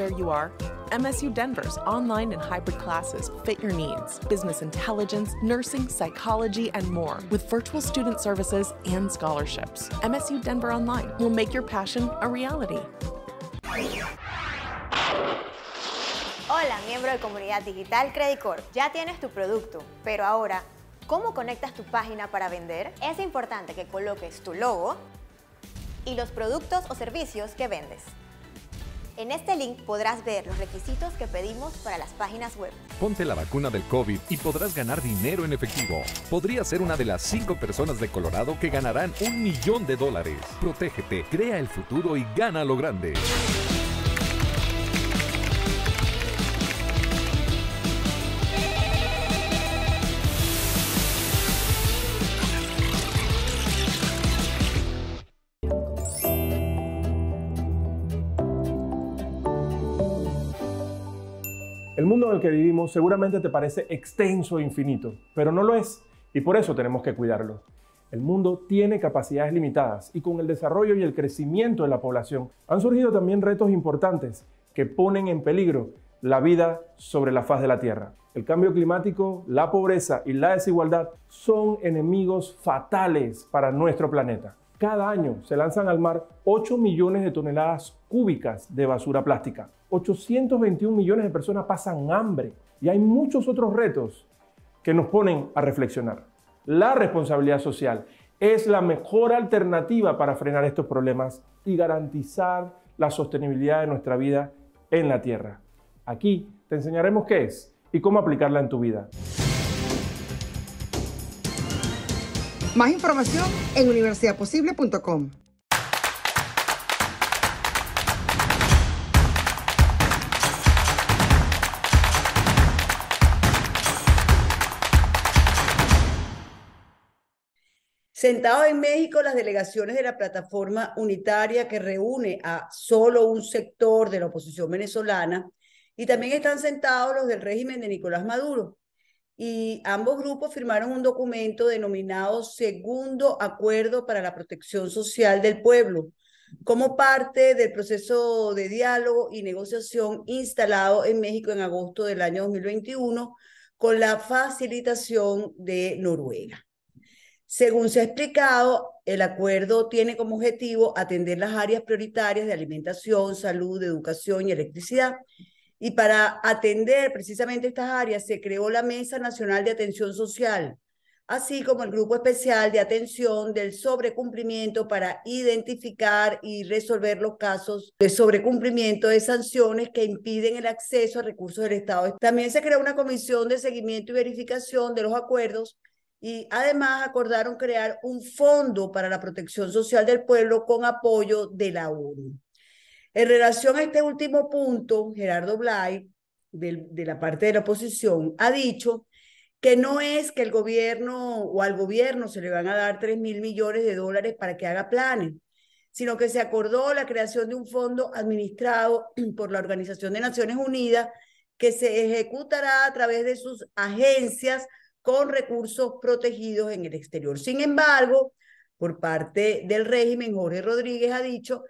where you are, MSU Denver's online and hybrid classes fit your needs business intelligence, nursing, psychology, and more with virtual student services and scholarships. MSU Denver Online will make your passion a reality. Hola, miembro de Comunidad Digital Credit Corp. Ya tienes tu producto, pero ahora, ¿cómo conectas tu página para vender? Es importante que coloques tu logo y los productos o servicios que vendes. En este link podrás ver los requisitos que pedimos para las páginas web. Ponte la vacuna del COVID y podrás ganar dinero en efectivo. Podrías ser una de las cinco personas de Colorado que ganarán un millón de dólares. Protégete, crea el futuro y gana lo grande. El mundo en el que vivimos seguramente te parece extenso e infinito, pero no lo es y por eso tenemos que cuidarlo. El mundo tiene capacidades limitadas y con el desarrollo y el crecimiento de la población han surgido también retos importantes que ponen en peligro la vida sobre la faz de la Tierra. El cambio climático, la pobreza y la desigualdad son enemigos fatales para nuestro planeta. Cada año se lanzan al mar 8 millones de toneladas cúbicas de basura plástica. 821 millones de personas pasan hambre y hay muchos otros retos que nos ponen a reflexionar. La responsabilidad social es la mejor alternativa para frenar estos problemas y garantizar la sostenibilidad de nuestra vida en la Tierra. Aquí te enseñaremos qué es y cómo aplicarla en tu vida. Más información en universidadposible.com. Sentados en México, las delegaciones de la plataforma unitaria que reúne a solo un sector de la oposición venezolana y también están sentados los del régimen de Nicolás Maduro y ambos grupos firmaron un documento denominado Segundo Acuerdo para la Protección Social del Pueblo, como parte del proceso de diálogo y negociación instalado en México en agosto del año 2021 con la facilitación de Noruega. Según se ha explicado, el acuerdo tiene como objetivo atender las áreas prioritarias de alimentación, salud, educación y electricidad y para atender precisamente estas áreas se creó la Mesa Nacional de Atención Social, así como el Grupo Especial de Atención del Sobrecumplimiento para identificar y resolver los casos de sobrecumplimiento de sanciones que impiden el acceso a recursos del Estado. También se creó una comisión de seguimiento y verificación de los acuerdos y además acordaron crear un fondo para la protección social del pueblo con apoyo de la ONU. En relación a este último punto, Gerardo Blay, de, la parte de la oposición, ha dicho que no es que el gobierno o al gobierno se le van a dar 3 mil millones de dólares para que haga planes, sino que se acordó la creación de un fondo administrado por la Organización de Naciones Unidas que se ejecutará a través de sus agencias con recursos protegidos en el exterior. Sin embargo, por parte del régimen, Jorge Rodríguez ha dicho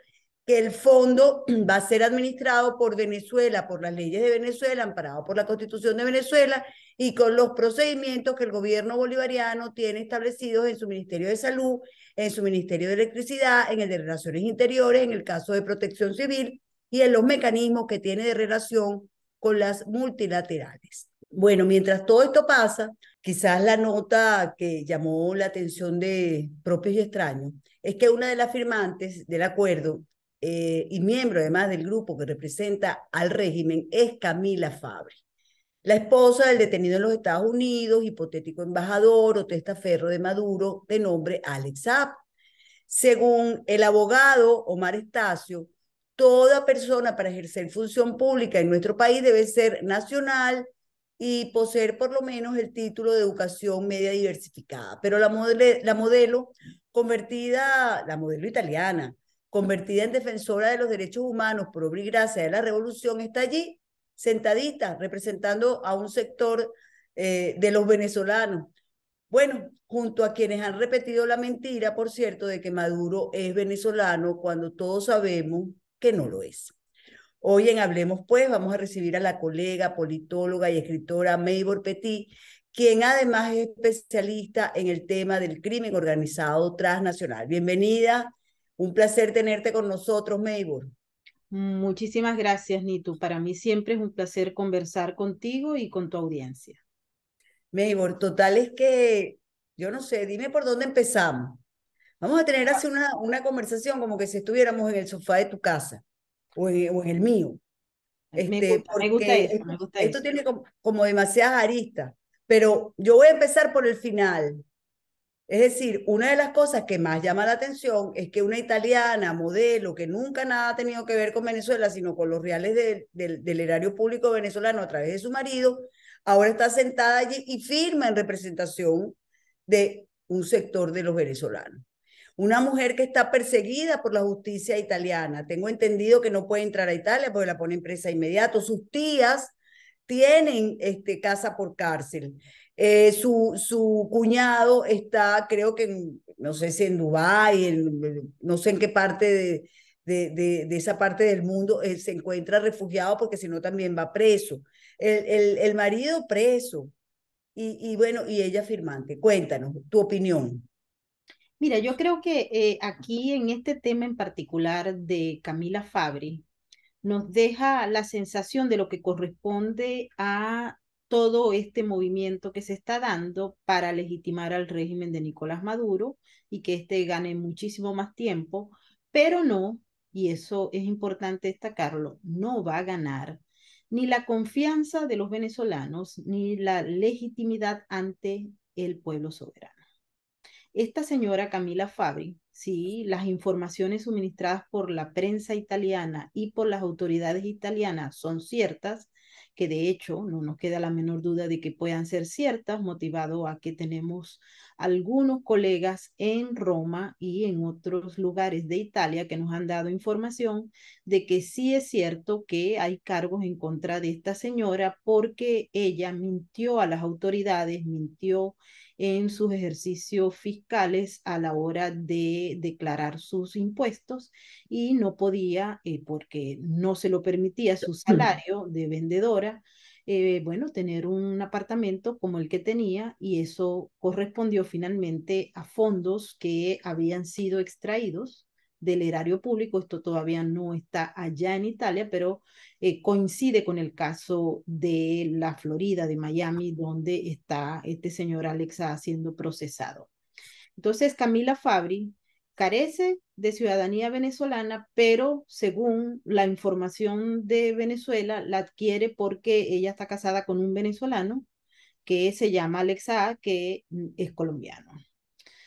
el fondo va a ser administrado por Venezuela, por las leyes de Venezuela, amparado por la Constitución de Venezuela y con los procedimientos que el gobierno bolivariano tiene establecidos en su Ministerio de Salud, en su Ministerio de Electricidad, en el de Relaciones Interiores, en el caso de Protección Civil y en los mecanismos que tiene de relación con las multilaterales. Bueno, mientras todo esto pasa, quizás la nota que llamó la atención de propios y extraños es que una de las firmantes del acuerdo, eh, y miembro además del grupo que representa al régimen es Camila Fabri, la esposa del detenido en los Estados Unidos, hipotético embajador o testaferro de Maduro, de nombre Alex Zapp Según el abogado Omar Estacio, toda persona para ejercer función pública en nuestro país debe ser nacional y poseer por lo menos el título de educación media diversificada. Pero la, la modelo convertida, la modelo italiana, convertida en defensora de los derechos humanos por obra y gracia de la revolución, está allí, sentadita, representando a un sector eh, de los venezolanos. Bueno, junto a quienes han repetido la mentira, por cierto, de que Maduro es venezolano cuando todos sabemos que no lo es. Hoy en Hablemos Pues vamos a recibir a la colega, politóloga y escritora Maybor Petit, quien además es especialista en el tema del crimen organizado transnacional. Bienvenida, un placer tenerte con nosotros, Maybor. Muchísimas gracias, Nitu. Para mí siempre es un placer conversar contigo y con tu audiencia. Maybor, total es que, yo no sé, dime por dónde empezamos. Vamos a tener así una, una conversación como que si estuviéramos en el sofá de tu casa o en, el mío. me, este, gusta, me, gusta eso, Esto tiene como, como demasiadas aristas, pero yo voy a empezar por el final. Es decir, una de las cosas que más llama la atención es que una italiana, modelo, que nunca nada ha tenido que ver con Venezuela, sino con los reales del erario público venezolano a través de su marido, ahora está sentada allí y firma en representación de un sector de los venezolanos. Una mujer que está perseguida por la justicia italiana. Tengo entendido que no puede entrar a Italia porque la en presa inmediato. Sus tías tienen este, casa por cárcel. Eh, su, su cuñado está, creo que, en, no sé si en Dubái, no sé en qué parte de, de, esa parte del mundo eh, se encuentra refugiado porque si no también va preso. El, el, marido preso. Y, y, bueno, y ella firmante. Cuéntanos tu opinión. Mira, yo creo que eh, aquí en este tema en particular de Camila Fabri, nos deja la sensación de lo que corresponde a todo este movimiento que se está dando para legitimar al régimen de Nicolás Maduro y que éste gane muchísimo más tiempo, pero no, y eso es importante destacarlo, no va a ganar ni la confianza de los venezolanos ni la legitimidad ante el pueblo soberano. Esta señora Camila Fabri, si las informaciones suministradas por la prensa italiana y por las autoridades italianas son ciertas, que de hecho no nos queda la menor duda de que puedan ser ciertas, motivado a que tenemos algunos colegas en Roma y en otros lugares de Italia que nos han dado información de que sí es cierto que hay cargos en contra de esta señora porque ella mintió a las autoridades, mintió en sus ejercicios fiscales a la hora de declarar sus impuestos y no podía, eh, porque no se lo permitía su mm. salario de vendedora, eh, bueno, tener un apartamento como el que tenía y eso correspondió finalmente a fondos que habían sido extraídos del erario público. Esto todavía no está allá en Italia, pero eh, coincide con el caso de la Florida, de Miami, donde está este señor Alexa siendo procesado. Entonces, Camila Fabri carece de ciudadanía venezolana, pero según la información de Venezuela, la adquiere porque ella está casada con un venezolano que se llama Alexa, que mm, es colombiano.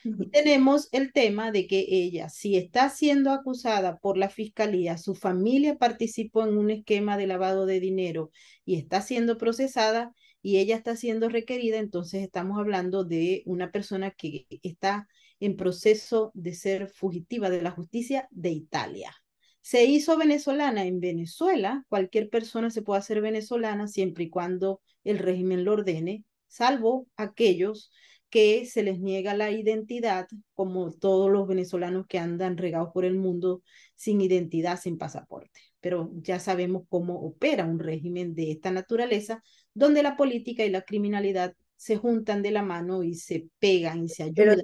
Y tenemos el tema de que ella, si está siendo acusada por la fiscalía, su familia participó en un esquema de lavado de dinero y está siendo procesada y ella está siendo requerida, entonces estamos hablando de una persona que está en proceso de ser fugitiva de la justicia de Italia. Se hizo venezolana en Venezuela, cualquier persona se puede hacer venezolana siempre y cuando el régimen lo ordene, salvo aquellos que se les niega la identidad, como todos los venezolanos que andan regados por el mundo sin identidad, sin pasaporte. Pero ya sabemos cómo opera un régimen de esta naturaleza, donde la política y la criminalidad se juntan de la mano y se pegan y se ayudan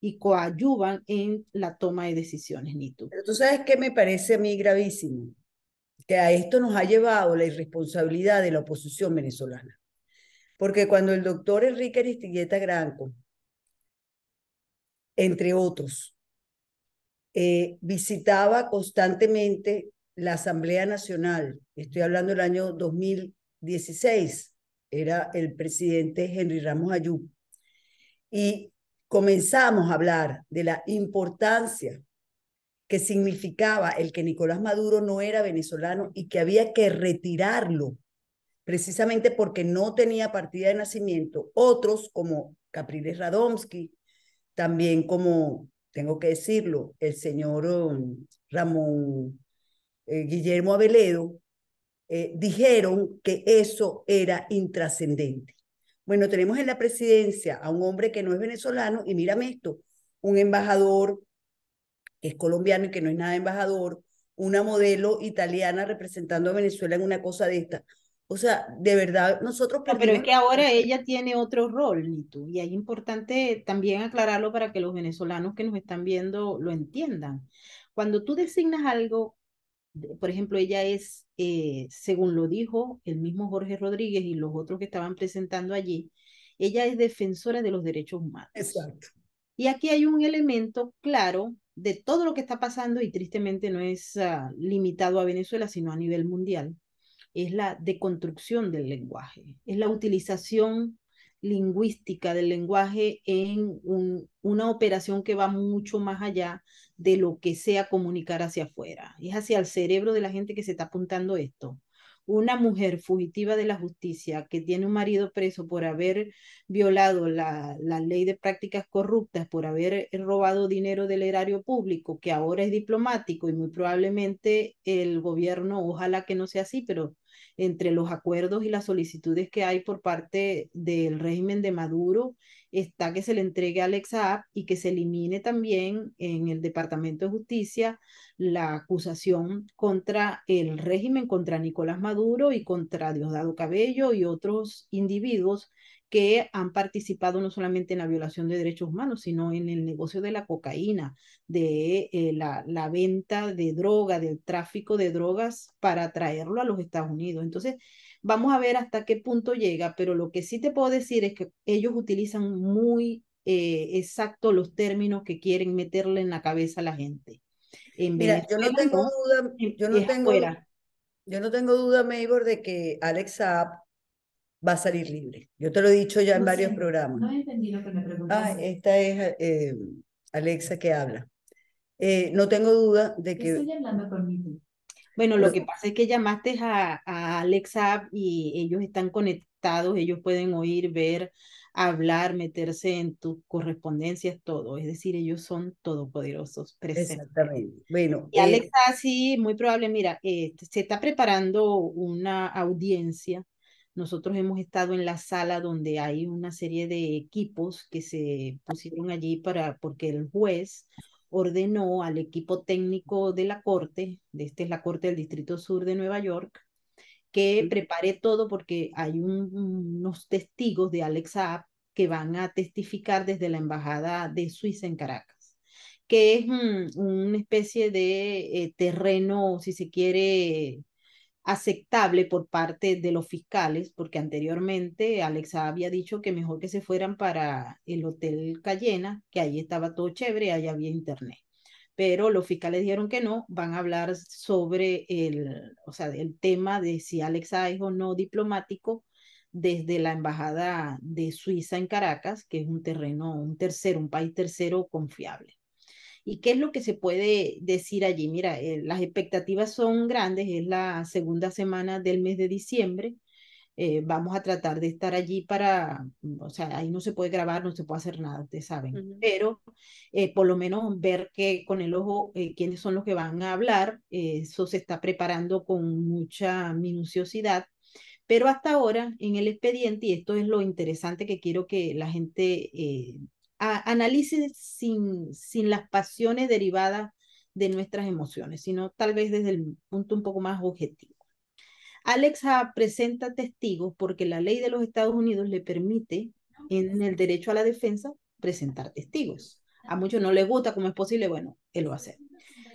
y coadyuvan en la toma de decisiones, Nitu. Pero tú sabes que me parece a mí gravísimo, que a esto nos ha llevado la irresponsabilidad de la oposición venezolana. Porque cuando el doctor Enrique Aristigueta Granco, entre otros, eh, visitaba constantemente la Asamblea Nacional, estoy hablando del año 2016, era el presidente Henry Ramos Ayú. y comenzamos a hablar de la importancia que significaba el que Nicolás Maduro no era venezolano y que había que retirarlo, precisamente porque no tenía partida de nacimiento. Otros, como Capriles Radomski, también como, tengo que decirlo, el señor um, Ramón eh, Guillermo Aveledo, eh, dijeron que eso era intrascendente. Bueno, tenemos en la presidencia a un hombre que no es venezolano y mírame esto, un embajador que es colombiano y que no es nada embajador, una modelo italiana representando a Venezuela en una cosa de esta. O sea, de verdad, nosotros... pero es que ahora ella tiene otro rol, tú? y es importante también aclararlo para que los venezolanos que nos están viendo lo entiendan. Cuando tú designas algo por ejemplo, ella es, eh, según lo dijo el mismo Jorge Rodríguez y los otros que estaban presentando allí, ella es defensora de los derechos humanos. Exacto. Y aquí hay un elemento claro de todo lo que está pasando y tristemente no es ah, limitado a Venezuela, sino a nivel mundial. Es la deconstrucción del lenguaje, es la utilización lingüística del lenguaje en una operación que va mucho más allá de lo que sea comunicar hacia afuera. Es hacia el cerebro de la gente que se está apuntando esto. Una mujer fugitiva de la justicia que tiene un marido preso por haber violado la, la ley de prácticas corruptas, por haber robado dinero del erario público, que ahora es diplomático y muy probablemente el gobierno, ojalá que no sea así, pero entre los acuerdos y las solicitudes que hay por parte del régimen de Maduro está que se le entregue a Alexa App y que se elimine también en el Departamento de Justicia la acusación contra el régimen, contra Nicolás Maduro y contra Diosdado Cabello y otros individuos que han participado no solamente en la violación de derechos humanos, sino en el negocio de la cocaína, de eh, la, la, venta de droga, del tráfico de drogas para traerlo a los Estados Unidos. Entonces, vamos a ver hasta qué punto llega, pero lo que sí te puedo decir es que ellos utilizan muy eh, exacto los términos que quieren meterle en la cabeza a la gente. Mira, yo no tengo duda, em, yo no tengo, yo no tengo duda, Maybor, de que Alex va a salir libre. Yo te lo he dicho ya en varios programas. No entendí lo que me preguntaste. Ah, esta es eh, Alexa que habla. Eh, no tengo duda de que... Estoy hablando conmigo. Bueno, lo que pasa es que llamaste a, Alexa y ellos están conectados, ellos pueden oír, ver, hablar, meterse en tus correspondencias, todo. Es decir, ellos son todopoderosos, presentes. Exactamente. Bueno, y eh, Alexa, sí, muy probable, mira, se está preparando una audiencia nosotros hemos estado en la sala donde hay una serie de equipos que se pusieron allí para, porque el juez ordenó al equipo técnico de la Corte, de esta es la Corte del Distrito Sur de Nueva York, que prepare todo porque hay unos testigos de Alexa que van a testificar desde la Embajada de Suiza en Caracas, que es una especie de eh, terreno, si se quiere, aceptable por parte de los fiscales, porque anteriormente Alexa había dicho que mejor que se fueran para el Hotel Cayena, que ahí estaba todo chévere, ahí había internet. Pero los fiscales dijeron que no, van a hablar sobre el, o sea, el tema de si Alexa es o no diplomático desde la Embajada de Suiza en Caracas, que es un terreno, un tercero, un país tercero confiable. ¿Y qué es lo que se puede decir allí? Mira, eh, las expectativas son grandes, es la segunda semana del mes de diciembre. Eh, vamos a tratar de estar allí para, mm, o sea, ahí no se puede grabar, no se puede hacer nada, ustedes saben, pero eh, por lo menos ver que con el ojo quiénes son los que van a hablar, eso se está preparando con mucha minuciosidad, pero hasta ahora en el expediente, y esto es lo interesante que quiero que la gente a, análisis sin, sin las pasiones derivadas de nuestras emociones, sino tal vez desde el punto un poco más objetivo. Alexa ah, presenta testigos porque la ley de los Estados Unidos le permite en el derecho a la defensa presentar testigos. A muchos no les gusta, ¿cómo es posible? Bueno, él lo hace.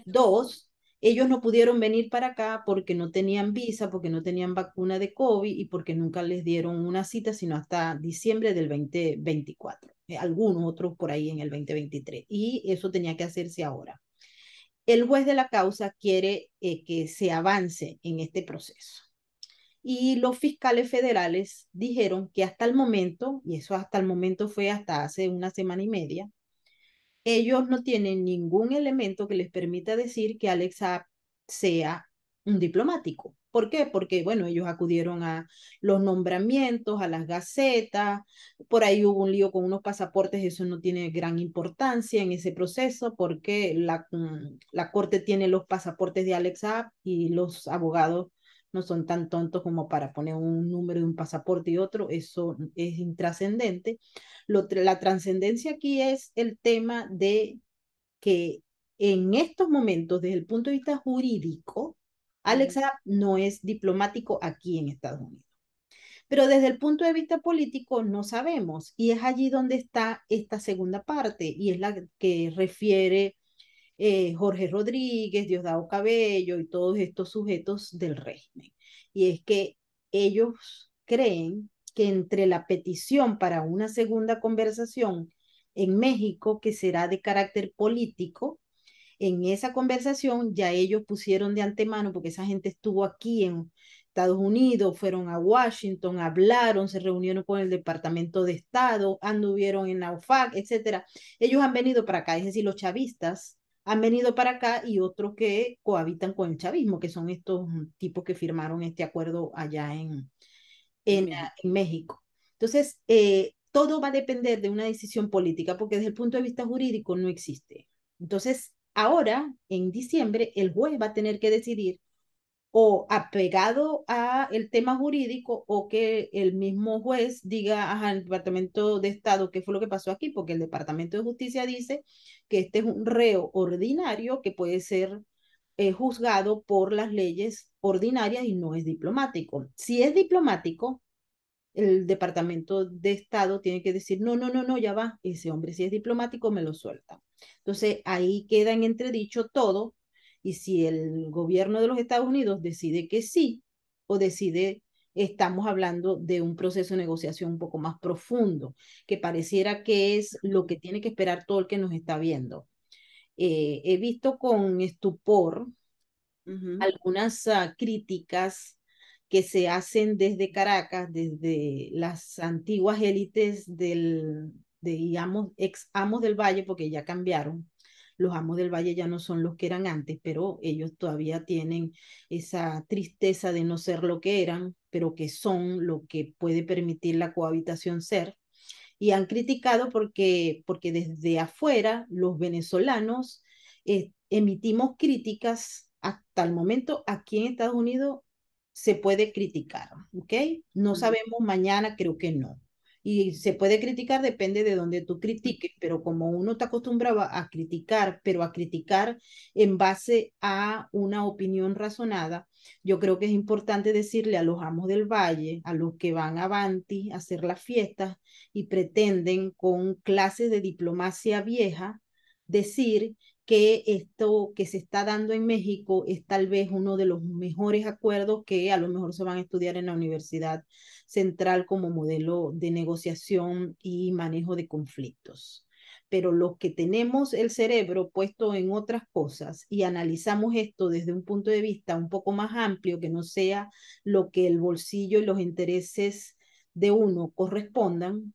Dos, ellos no pudieron venir para acá porque no tenían visa, porque no tenían vacuna de COVID y porque nunca les dieron una cita, sino hasta diciembre del 2024. Eh, algunos otros por ahí en el 2023. Y eso tenía que hacerse ahora. El juez de la causa quiere eh, que se avance en este proceso. Y los fiscales federales dijeron que hasta el momento, y eso hasta el momento fue hasta hace una semana y media, ellos no tienen ningún elemento que les permita decir que Alexa sea un diplomático. ¿Por qué? Porque, bueno, ellos acudieron a los nombramientos, a las gacetas, por ahí hubo un lío con unos pasaportes, eso no tiene gran importancia en ese proceso porque la, mm, la corte tiene los pasaportes de Alex y los abogados no son tan tontos como para poner un número de un pasaporte y otro, eso es intrascendente. la trascendencia aquí es el tema de que en estos momentos, desde el punto de vista jurídico, Alexa no es diplomático aquí en Estados Unidos. Pero desde el punto de vista político no sabemos y es allí donde está esta segunda parte y es la que refiere eh, Jorge Rodríguez, Diosdado Cabello y todos estos sujetos del régimen. Y es que ellos creen que entre la petición para una segunda conversación en México, que será de carácter político, en esa conversación ya ellos pusieron de antemano, porque esa gente estuvo aquí en Estados Unidos, fueron a Washington, hablaron, se reunieron con el Departamento de Estado, anduvieron en OFAC, etcétera. Ellos han venido para acá, es decir, los chavistas han venido para acá y otros que cohabitan con el chavismo, que son estos tipos que firmaron este acuerdo allá en, en, México. Entonces, eh, todo va a depender de una decisión política, porque desde el punto de vista jurídico no existe. Entonces, Ahora, en diciembre, el juez va a tener que decidir o apegado a el tema jurídico o que el mismo juez diga al Departamento de Estado qué fue lo que pasó aquí, porque el Departamento de Justicia dice que este es un reo ordinario que puede ser eh, juzgado por las leyes ordinarias y no es diplomático. Si es diplomático, el Departamento de Estado tiene que decir, no, no, no, no, ya va, ese hombre si es diplomático me lo suelta. Entonces, ahí queda en entredicho todo y si el gobierno de los Estados Unidos decide que sí o decide, estamos hablando de un proceso de negociación un poco más profundo, que pareciera que es lo que tiene que esperar todo el que nos está viendo. Eh, he visto con estupor algunas ah, críticas que se hacen desde Caracas, desde las antiguas élites del, de ex amos del valle, porque ya cambiaron. Los amos del valle ya no son los que eran antes, pero ellos todavía tienen esa tristeza de no ser lo que eran, pero que son lo que puede permitir la cohabitación ser. Y han criticado porque, porque desde afuera los venezolanos eh, emitimos críticas hasta el momento aquí en Estados Unidos se puede criticar, ¿ok? No sabemos mañana, creo que no. Y se puede criticar, depende de donde tú mm. critiques, pero como uno está acostumbrado a criticar, pero a criticar en base a una opinión razonada, yo creo que es importante decirle a los amos del valle, a los que van avanti a hacer las fiestas y pretenden con clases de diplomacia vieja decir que esto que se está dando en México es tal vez uno de los mejores acuerdos que a lo mejor se van a estudiar en la Universidad Central como modelo de negociación y manejo de conflictos. Pero los que tenemos el cerebro puesto en otras cosas y analizamos esto desde un punto de vista un poco más amplio, que no sea lo que el bolsillo y los intereses de uno correspondan,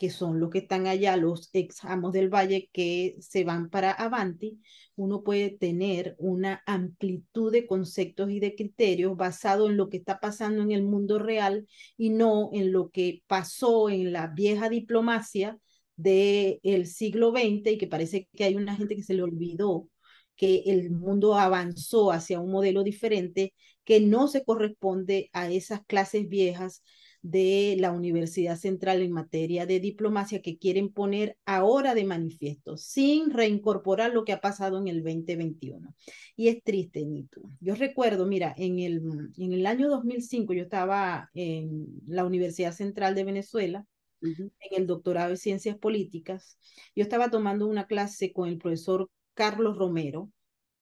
que son los que están allá, los ex amos del valle que se van para Avanti, uno puede tener una amplitud de conceptos y de criterios basado en lo que está pasando en el mundo real y no en lo que pasó en la vieja diplomacia del el siglo XX y que parece que hay una gente que se le olvidó que el mundo avanzó hacia un modelo diferente que no se corresponde a esas clases viejas de la Universidad Central en materia de diplomacia que quieren poner ahora de manifiesto, sin reincorporar lo que ha pasado en el 2021. Y es triste, Nitu. Yo recuerdo, mira, en el, en el año 2005 yo estaba en la Universidad Central de Venezuela. en el doctorado de ciencias políticas, yo estaba tomando una clase con el profesor Carlos Romero,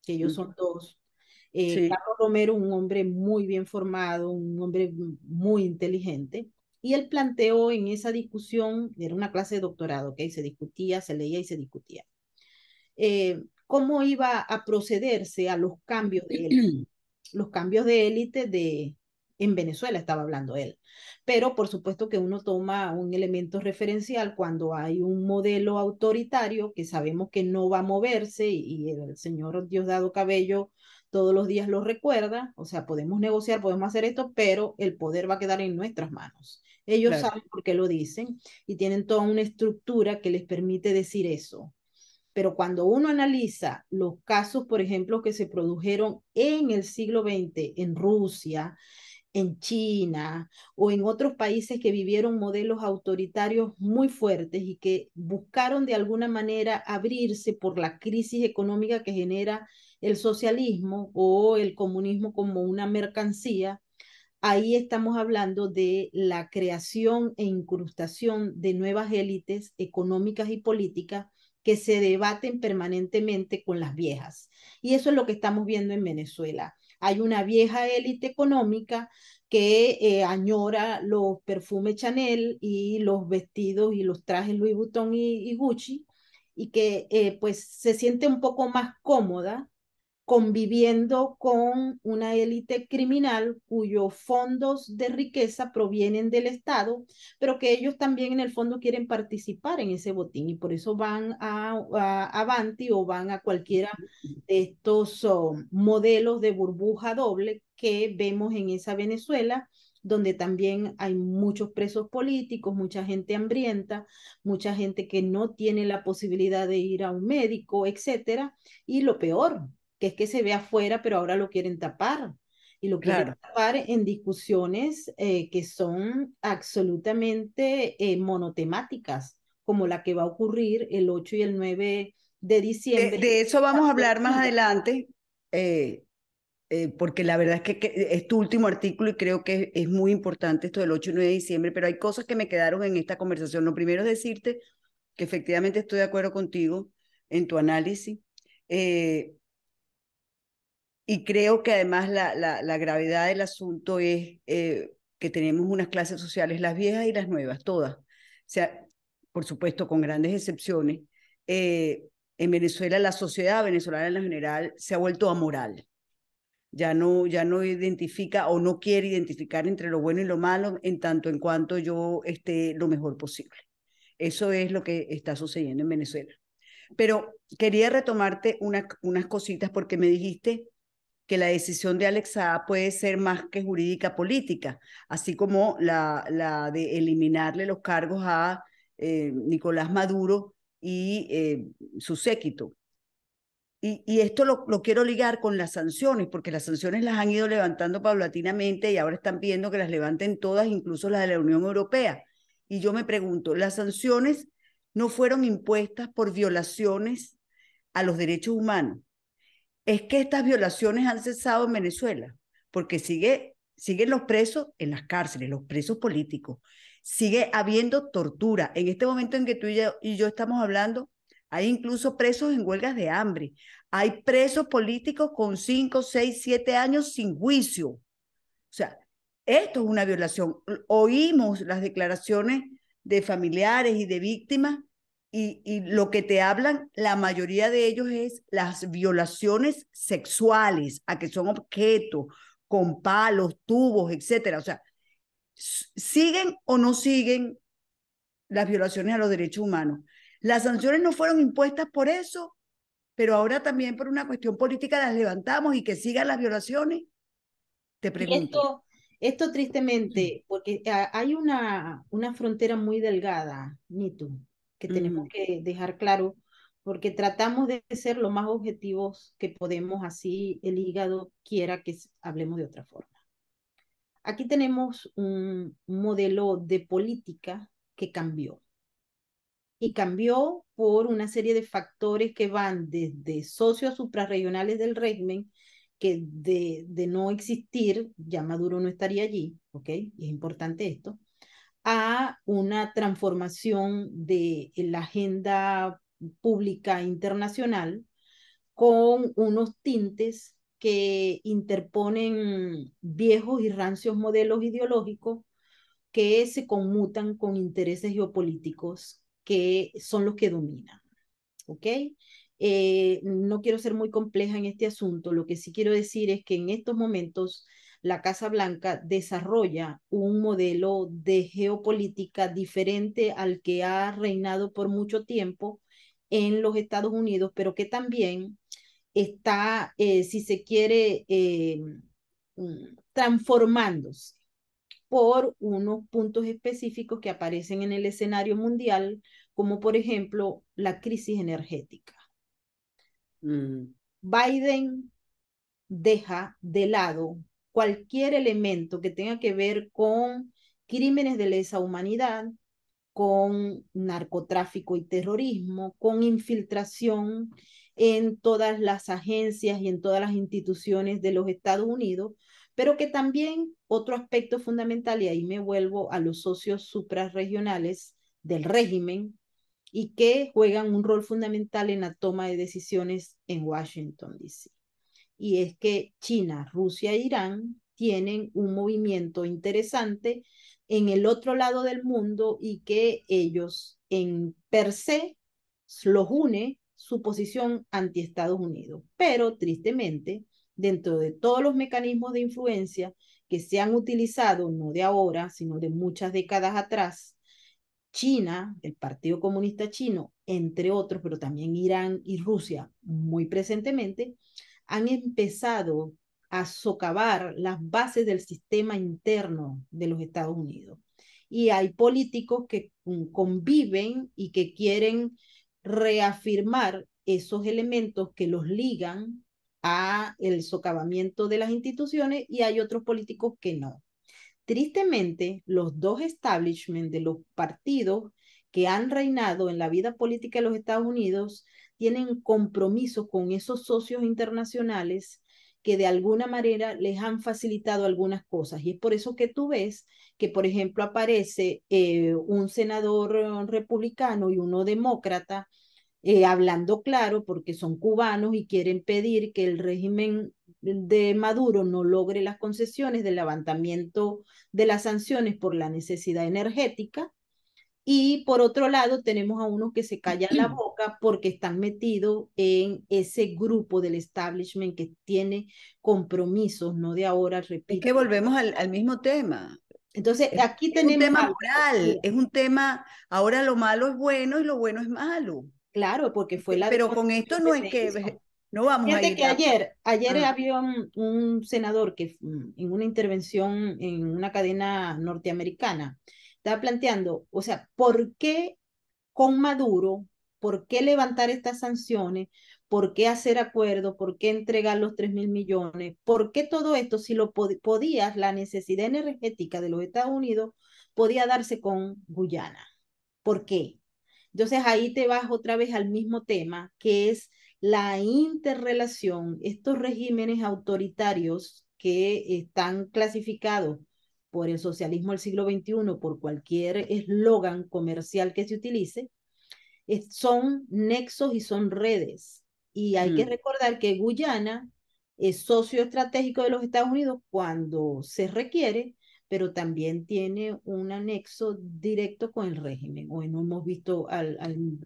que ellos son dos eh, Carlos Romero, un hombre muy bien formado, un hombre muy inteligente, y él planteó en esa discusión, era una clase de doctorado, que Se discutía, se leía y se discutía. Eh, ¿Cómo iba a procederse a los cambios de élite? los cambios de élite de, en Venezuela, estaba hablando él. Pero por supuesto que uno toma un elemento referencial cuando hay un modelo autoritario que sabemos que no va a moverse y el señor Diosdado Cabello todos los días lo recuerda, o sea, podemos negociar, podemos hacer esto, pero el poder va a quedar en nuestras manos. Ellos saben por qué lo dicen y tienen toda una estructura que les permite decir eso. Pero cuando uno analiza los casos, por ejemplo, que se produjeron en el siglo XX en Rusia, en China o en otros países que vivieron modelos autoritarios muy fuertes y que buscaron de alguna manera abrirse por la crisis económica que genera el socialismo o el comunismo como una mercancía, ahí estamos hablando de la creación e incrustación de nuevas élites económicas y políticas que se debaten permanentemente con las viejas. Y eso es lo que estamos viendo en Venezuela. Hay una vieja élite económica que eh, añora los perfumes Chanel y los vestidos y los trajes Louis Vuitton y, Gucci y que eh, pues se siente un poco más cómoda conviviendo con una élite criminal cuyos fondos de riqueza provienen del Estado, pero que ellos también en el fondo quieren participar en ese botín y por eso van a, Avanti o van a cualquiera de estos oh, modelos de burbuja doble que vemos en esa Venezuela donde también hay muchos presos políticos, mucha gente hambrienta, mucha gente que no tiene la posibilidad de ir a un médico, etcétera, y lo peor, que es que se ve afuera, pero ahora lo quieren tapar. Y lo quieren tapar en discusiones eh, que son absolutamente eh, monotemáticas, como la que va a ocurrir el 8 y el 9 de diciembre. De, eso vamos a hablar más adelante, eh, eh, porque la verdad es que, es tu último artículo y creo que es, muy importante esto del 8 y 9 de diciembre, pero hay cosas que me quedaron en esta conversación. Lo primero es decirte que efectivamente estoy de acuerdo contigo en tu análisis. Y creo que además la, la, gravedad del asunto es eh, que tenemos unas clases sociales, las viejas y las nuevas, todas. O sea, por supuesto, con grandes excepciones. Eh, en Venezuela, la sociedad venezolana en general se ha vuelto amoral. Ya no, ya no identifica o no quiere identificar entre lo bueno y lo malo en tanto en cuanto yo esté lo mejor posible. Eso es lo que está sucediendo en Venezuela. Pero quería retomarte unas unas cositas porque me dijiste que la decisión de Alex puede ser más que jurídica política, así como la, la de eliminarle los cargos a eh, Nicolás Maduro y eh, su séquito. Y, esto lo, lo, quiero ligar con las sanciones, porque las sanciones las han ido levantando paulatinamente y ahora están viendo que las levanten todas, incluso las de la Unión Europea. Y yo me pregunto, ¿las sanciones no fueron impuestas por violaciones a los derechos humanos? es que estas violaciones han cesado en Venezuela, porque sigue, siguen los presos en las cárceles, los presos políticos, sigue habiendo tortura. En este momento en que tú y yo, y yo estamos hablando, hay incluso presos en huelgas de hambre, hay presos políticos con 5, 6, 7 años sin juicio. O sea, esto es una violación. Oímos las declaraciones de familiares y de víctimas y, lo que te hablan, la mayoría de ellos es las violaciones sexuales, a que son objeto con palos, tubos, etcétera. O sea, ¿siguen o no siguen las violaciones a los derechos humanos? Las sanciones no fueron impuestas por eso, pero ahora también por una cuestión política las levantamos y que sigan las violaciones. Te pregunto. Esto, tristemente, porque ah, hay una, una frontera muy delgada, Nitu que tenemos que dejar claro, porque tratamos de ser lo más objetivos que podemos, así el hígado quiera que hablemos de otra forma. Aquí tenemos un modelo de política que cambió. Y cambió por una serie de factores que van desde socios suprarregionales del régimen, que de, de no existir, ya Maduro no estaría allí, ¿ok? Y es importante esto a una transformación de la agenda pública internacional con unos tintes que interponen viejos y rancios modelos ideológicos que se conmutan con intereses geopolíticos que son los que dominan. Eh, no quiero ser muy compleja en este asunto, lo que sí quiero decir es que en estos momentos la Casa Blanca desarrolla un modelo de geopolítica diferente al que ha reinado por mucho tiempo en los Estados Unidos, pero que también está, eh, si se quiere, eh, mm, transformándose por unos puntos específicos que aparecen en el escenario mundial, como por ejemplo la crisis energética. Mm. Biden deja de lado cualquier elemento que tenga que ver con crímenes de lesa humanidad, con narcotráfico y terrorismo, con infiltración en todas las agencias y en todas las instituciones de los Estados Unidos, pero que también otro aspecto fundamental, y ahí me vuelvo a los socios suprarregionales del régimen y que juegan un rol fundamental en la toma de decisiones en Washington, D.C y es que China, Rusia e Irán tienen un movimiento interesante en el otro lado del mundo y que ellos en per se los une su posición anti Estados Unidos. Pero tristemente, dentro de todos los mecanismos de influencia que se han utilizado, no de ahora, sino de muchas décadas atrás, China, el Partido Comunista Chino, entre otros, pero también Irán y Rusia, muy presentemente, han empezado a socavar las bases del sistema interno de los Estados Unidos. Y hay políticos que conviven y que quieren reafirmar esos elementos que los ligan a el socavamiento de las instituciones y hay otros políticos que no. Tristemente, los dos establishments de los partidos que han reinado en la vida política de los Estados Unidos tienen compromiso con esos socios internacionales que de alguna manera les han facilitado algunas cosas. Y es por eso que tú ves que, por ejemplo, aparece eh, un senador eh, republicano y uno demócrata eh, hablando claro porque son cubanos y quieren pedir que el régimen de Maduro no logre las concesiones del levantamiento de las sanciones por la necesidad energética y por otro lado, tenemos a unos que se callan la boca porque están metidos en ese grupo del establishment que tiene compromisos, no de ahora, repito. Es que volvemos al, mismo tema. Entonces, aquí tenemos... un tema moral, es un tema, ahora lo malo es bueno y lo bueno es malo. Claro, porque fue la... Pero con esto no es que... No vamos a ir que ayer, ayer ah. había un, senador que mm, en una intervención en una cadena norteamericana, planteando, o sea, ¿por qué con Maduro? ¿Por qué levantar estas sanciones? ¿Por qué hacer acuerdos? ¿Por qué entregar los 3 mil millones? ¿Por qué todo esto si lo podías, la necesidad energética de los Estados Unidos podía darse con Guyana? ¿Por qué? Entonces ahí te vas otra vez al mismo tema, que es la interrelación, estos regímenes autoritarios que están clasificados por el socialismo del siglo XXI, por cualquier eslogan comercial que se utilice, son nexos y son redes. Y hay que mm. recordar que Guyana es socio estratégico de los Estados Unidos cuando se requiere, pero también tiene un anexo directo con el régimen. Hoy no hemos visto al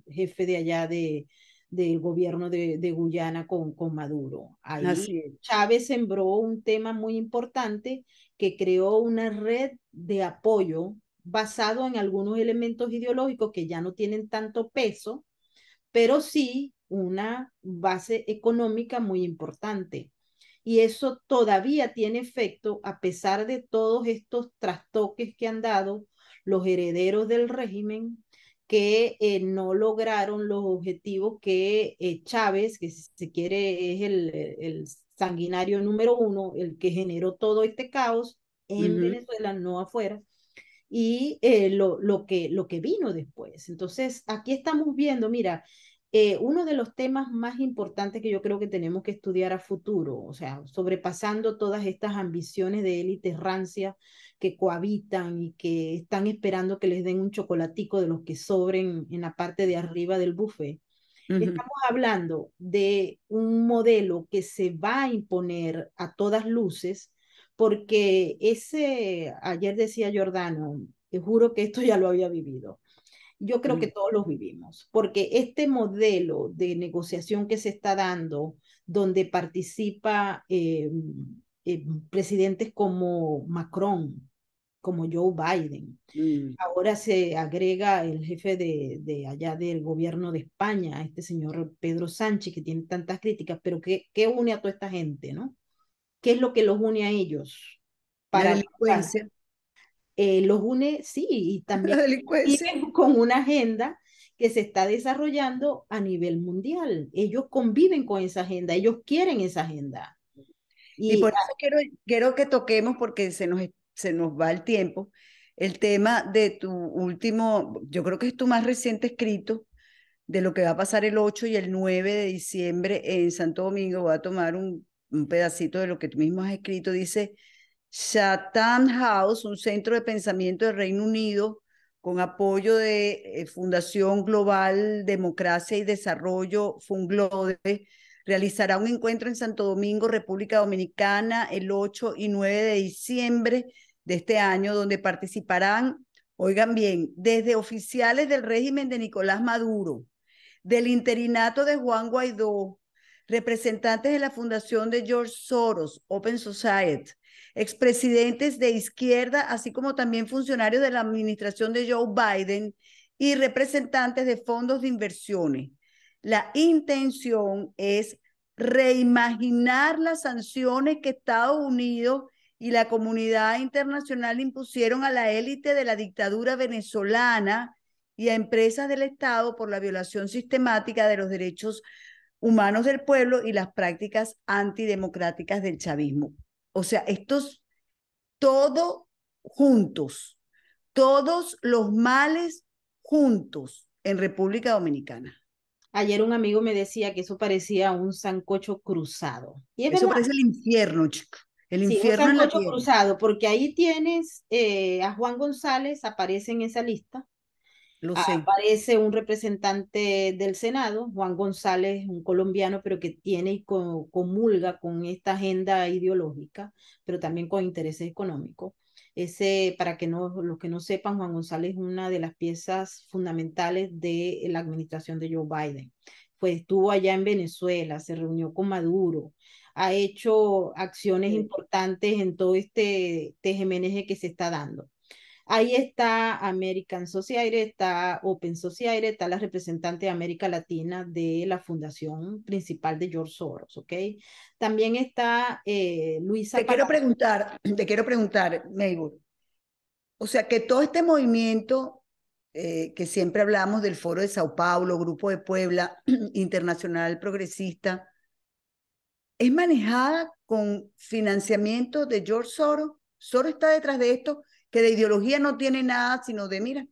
jefe de allá de, del gobierno de, Guyana con, con Maduro. Ahí Chávez sembró un tema muy importante que creó una red de apoyo basado en algunos elementos ideológicos que ya no tienen tanto peso, pero sí una base económica muy importante. Y eso todavía tiene efecto a pesar de todos estos trastoques que han dado los herederos del régimen, que eh, no lograron los objetivos que eh, Chávez, que si se quiere es el, el, sanguinario número uno, el que generó todo este caos en Venezuela, no afuera, y eh, lo, lo, que, lo que vino después. Entonces, aquí estamos viendo, mira, eh, uno de los temas más importantes que yo creo que tenemos que estudiar a futuro, o sea, sobrepasando todas estas ambiciones de élite rancia que cohabitan y que están esperando que les den un chocolatico de los que sobren en la parte de arriba del buffet. Estamos hablando de un modelo que se va a imponer a todas luces, porque ese, ayer decía Giordano, te juro que esto ya lo había vivido. Yo creo que mm. todos los vivimos, porque este modelo de negociación que se está dando, donde participa eh, eh, presidentes como Macron, como Joe Biden. Mm. Ahora se agrega el jefe de, de, allá del gobierno de España, este señor Pedro Sánchez, que tiene tantas críticas, pero ¿qué, une a toda esta gente, no? ¿Qué es lo que los une a ellos? Para eh, los une, sí, y también con una agenda que se está desarrollando a nivel mundial. Ellos conviven con esa agenda, ellos quieren esa agenda. Y, por eso quiero, que toquemos, porque se nos, se nos va el tiempo, el tema de tu último, yo creo que es tu más reciente escrito, de lo que va a pasar el 8 y el 9 de diciembre en Santo Domingo. va a tomar un pedacito de lo que tú mismo has escrito. Dice, Chatham House, un centro de pensamiento del Reino Unido con apoyo de eh, Fundación Global Democracia y Desarrollo, FUNGLODE, realizará un encuentro en Santo Domingo, República Dominicana, el 8 y 9 de diciembre de este año, donde participarán, oigan bien, desde oficiales del régimen de Nicolás Maduro, del interinato de Juan Guaidó, representantes de la Fundación de George Soros, Open Society, expresidentes de izquierda, así como también funcionarios de la administración de Joe Biden y representantes de fondos de inversiones. La intención es reimaginar las sanciones que Estados Unidos y la comunidad internacional impusieron a la élite de la dictadura venezolana y a empresas del Estado por la violación sistemática de los derechos humanos del pueblo y las prácticas antidemocráticas del chavismo. O sea, estos, todo juntos, todos los males juntos en República Dominicana. Ayer un amigo me decía que eso parecía un sancocho cruzado. eso parece el infierno, chico. El infierno. un sancocho cruzado, porque ahí tienes eh, a Juan González, aparece en esa lista sé. Aparece un representante del Senado, Juan González, un colombiano, pero que tiene y comulga con esta agenda ideológica, pero también con intereses económicos. Ese, para que no, los que no sepan, Juan González es una de las piezas fundamentales de la administración de Joe Biden. Pues estuvo allá en Venezuela, se reunió con Maduro, ha hecho acciones importantes en todo este tejemeneje este que se está dando. Ahí está American Society, está Open Society, está la representante de América Latina de la fundación principal de George Soros, ¿ok? También está eh, Luisa. Te quiero preguntar, te quiero preguntar, Maybur, O sea, que todo este movimiento eh, que siempre hablamos del Foro de Sao Paulo, Grupo de Puebla, Internacional Progresista, es manejada con financiamiento de George Soros. Soros está detrás de esto que de ideología no tiene nada, sino de, mira.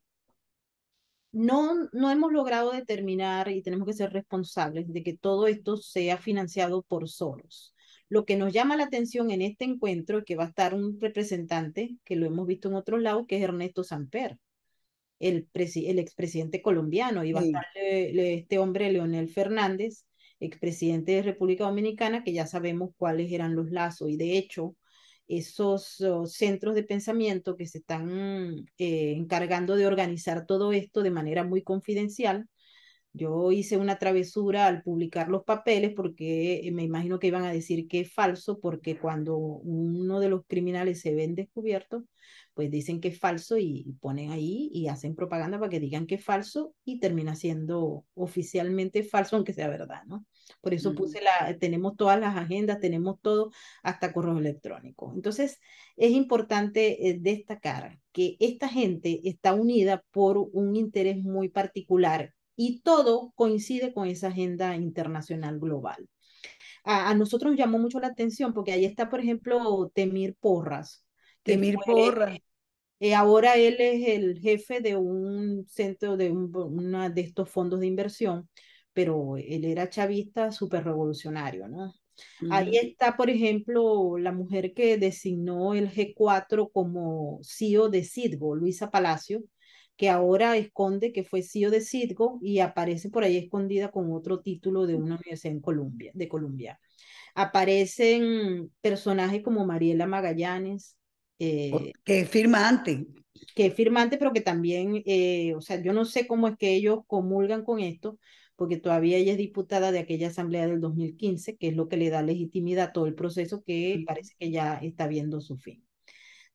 No, no hemos logrado determinar y tenemos que ser responsables de que todo esto sea financiado por solos. Lo que nos llama la atención en este encuentro es que va a estar un representante, que lo hemos visto en otros lados, que es Ernesto Samper, el, el expresidente colombiano, y va a estar eh, este hombre, Leonel Fernández, expresidente de República Dominicana, que ya sabemos cuáles eran los lazos, y de hecho, esos oh, centros de pensamiento que se están eh, encargando de organizar todo esto de manera muy confidencial yo hice una travesura al publicar los papeles porque eh, me imagino que iban a decir que es falso, porque cuando uno de los criminales se ven descubiertos, pues dicen que es falso y ponen ahí y hacen propaganda para que digan que es falso y termina siendo oficialmente falso, aunque sea verdad, ¿no? Por eso mm. puse la, tenemos todas las agendas, tenemos todo, hasta correo electrónico. Entonces, es importante eh, destacar que esta gente está unida por un interés muy particular y todo coincide con esa agenda internacional global. A, nosotros nos llamó mucho la atención porque ahí está, por ejemplo, Temir Porras. Temir Porras. Eh, ahora él es el jefe de un centro, de un, una de estos fondos de inversión, pero él era chavista súper revolucionario, ¿no? Ahí está, por ejemplo, la mujer que designó el G4 como CEO de Citgo, Luisa Palacio, que ahora esconde que fue CEO de Citgo y aparece por ahí escondida con otro título de una universidad en Colombia, de Colombia. Aparecen personajes como Mariela Magallanes. Eh, oh, que es firmante. Que es firmante, pero que también, eh, o sea, yo no sé cómo es que ellos comulgan con esto, porque todavía ella es diputada de aquella asamblea del 2015, que es lo que le da legitimidad a todo el proceso que parece que ya está viendo su fin.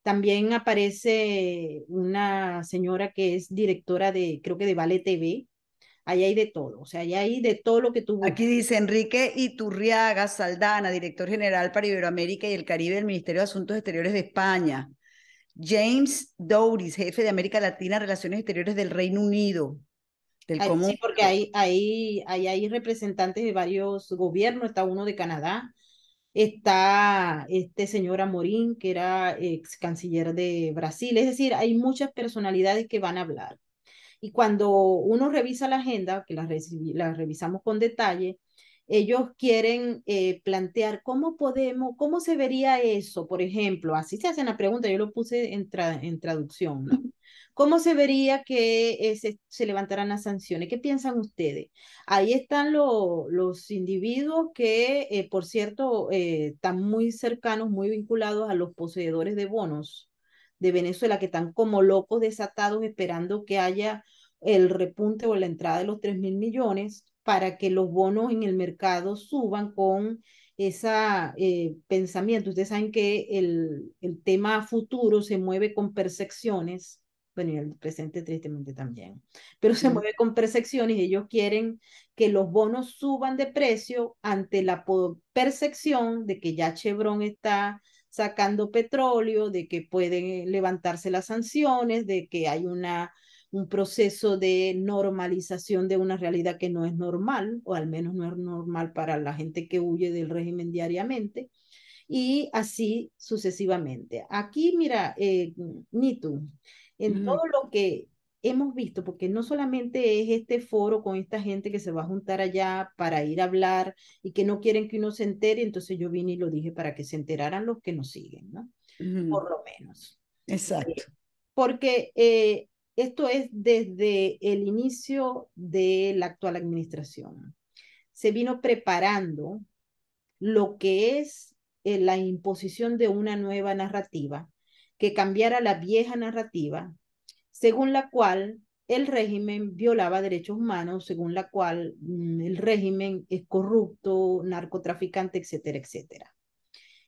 También aparece una señora que es directora de, creo que de Vale TV. Ahí hay de todo, o sea, ahí hay de todo lo que tuvo. Aquí dice Enrique Iturriaga Saldana, director general para Iberoamérica y el Caribe del Ministerio de Asuntos Exteriores de España. James Douris, jefe de América Latina, Relaciones Exteriores del Reino Unido. Del Sí, porque ahí hay, representantes de varios gobiernos, está uno de Canadá, está este señor Amorín, que era ex canciller de Brasil. Es decir, hay muchas personalidades que van a hablar. Y cuando uno revisa la agenda, que la, la revisamos con detalle, ellos quieren eh, plantear cómo podemos, cómo se vería eso, por ejemplo, así se hacen la pregunta, yo lo puse en, traducción, ¿Cómo se vería que eh, se, levantarán las sanciones? ¿Qué piensan ustedes? Ahí están los individuos que, eh, por cierto, están muy cercanos, muy vinculados a los poseedores de bonos de Venezuela, que están como locos desatados esperando que haya el repunte o la entrada de los 3 mil millones para que los bonos en el mercado suban con ese eh, pensamiento. Ustedes saben que el, el, tema futuro se mueve con percepciones, bueno, y el presente tristemente también, pero se mueve con percepciones y ellos quieren que los bonos suban de precio ante la percepción de que ya Chevron está sacando petróleo, de que pueden eh, levantarse las sanciones, de que hay una un proceso de normalización de una realidad que no es normal, o al menos no es normal para la gente que huye del régimen diariamente, y así sucesivamente. Aquí, mira, eh, Nitu, en todo lo que hemos visto, porque no solamente es este foro con esta gente que se va a juntar allá para ir a hablar y que no quieren que uno se entere, entonces yo vine y lo dije para que se enteraran los que nos siguen, ¿no? Por lo menos. Exacto. Eh, porque eh, esto es desde el inicio de la actual administración. Se vino preparando lo que es eh, la imposición de una nueva narrativa que cambiara la vieja narrativa, según la cual el régimen violaba derechos humanos, según la cual mm, el régimen es corrupto, narcotraficante, etcétera, etcétera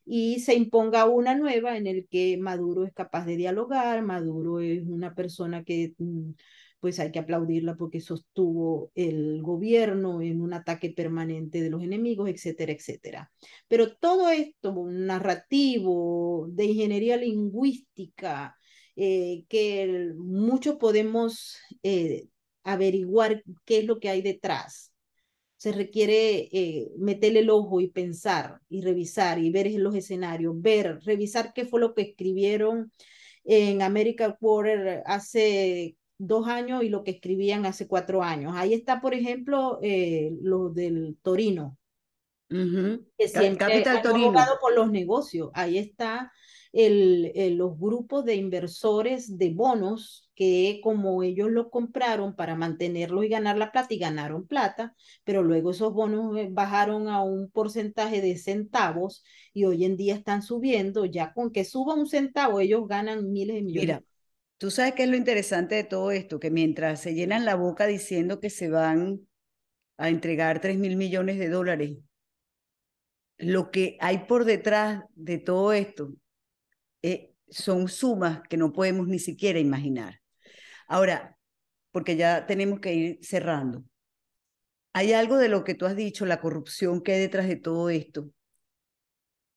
y se imponga una nueva en el que Maduro es capaz de dialogar, Maduro es una persona que mm, pues hay que aplaudirla porque sostuvo el gobierno en un ataque permanente de los enemigos, etcétera, etcétera. Pero todo esto narrativo de ingeniería lingüística eh, que muchos podemos eh, averiguar qué es lo que hay detrás se requiere eh, meterle el ojo y pensar y revisar y ver los escenarios, ver, revisar qué fue lo que escribieron en America Quarter hace dos años y lo que escribían hace cuatro años. Ahí está, por ejemplo, eh, lo del Torino, Capital Torino. por los negocios. Ahí está los grupos de inversores de bonos que como ellos lo compraron para mantenerlo y ganar la plata y ganaron plata, pero luego esos bonos eh, bajaron a un porcentaje de centavos y hoy en día están subiendo, ya con que suba un centavo ellos ganan miles de millones. Mira, tú sabes qué es lo interesante de todo esto, que mientras se llenan la boca diciendo que se van a entregar 3 mil millones de dólares, lo que hay por detrás de todo esto eh, son sumas que no podemos ni siquiera imaginar. Ahora, porque ya tenemos que ir cerrando. Hay algo de lo que tú has dicho, la corrupción que hay detrás de todo esto.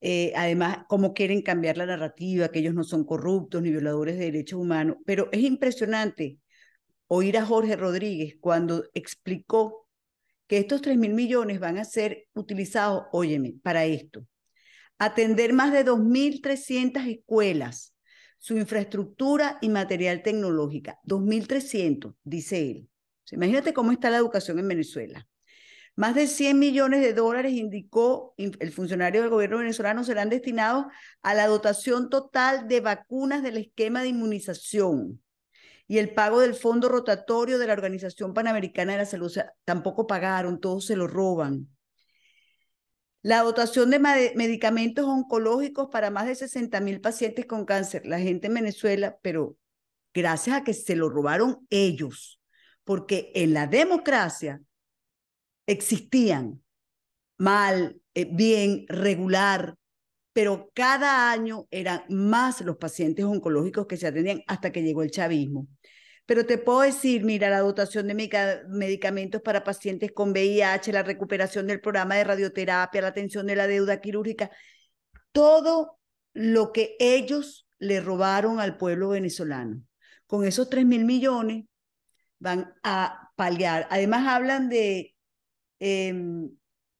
Eh, además, cómo quieren cambiar la narrativa, que ellos no son corruptos ni violadores de derechos humanos. Pero es impresionante oír a Jorge Rodríguez cuando explicó que estos 3 mil millones van a ser utilizados, óyeme, para esto. Atender más de 2.300 escuelas, su infraestructura y material tecnológica, 2.300, dice él. Imagínate cómo está la educación en Venezuela. Más de 100 millones de dólares, indicó el funcionario del gobierno venezolano, serán destinados a la dotación total de vacunas del esquema de inmunización y el pago del fondo rotatorio de la Organización Panamericana de la Salud. tampoco pagaron, todos se lo roban. La dotación de medicamentos oncológicos para más de 60 mil pacientes con cáncer, la gente en Venezuela, pero gracias a que se lo robaron ellos, porque en la democracia existían mal, eh, bien, regular, pero cada año eran más los pacientes oncológicos que se atendían hasta que llegó el chavismo. Pero te puedo decir, mira, la dotación de medicamentos para pacientes con VIH, la recuperación del programa de radioterapia, la atención de la deuda quirúrgica, todo lo que ellos le robaron al pueblo venezolano. Con esos 3 mil millones van a paliar. Además hablan de em,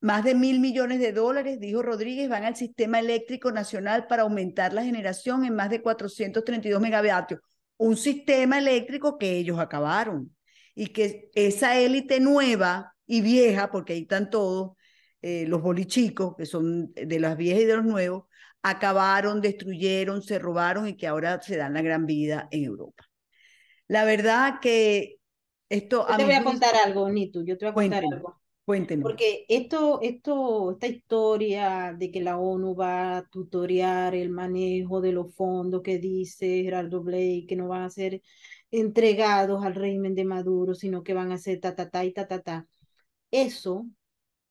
más de mil millones de dólares, dijo Rodríguez, van al sistema eléctrico nacional para aumentar la generación en más de 432 megavatios un sistema eléctrico que ellos acabaron y que esa élite nueva y vieja, porque ahí están todos, eh, los bolichicos, que son de las viejas y de los nuevos, acabaron, destruyeron, se robaron y que ahora se dan la gran vida en Europa. La verdad que esto... Yo te voy a contar algo, Nitu, yo te voy a contar algo. Porque esto, esto, esta historia de que la ONU va a tutorear el manejo de los fondos que dice Gerardo Blake, que no van a ser entregados al régimen de Maduro, sino que van a ser ta, ta, ta y ta, ta, ta. Eso,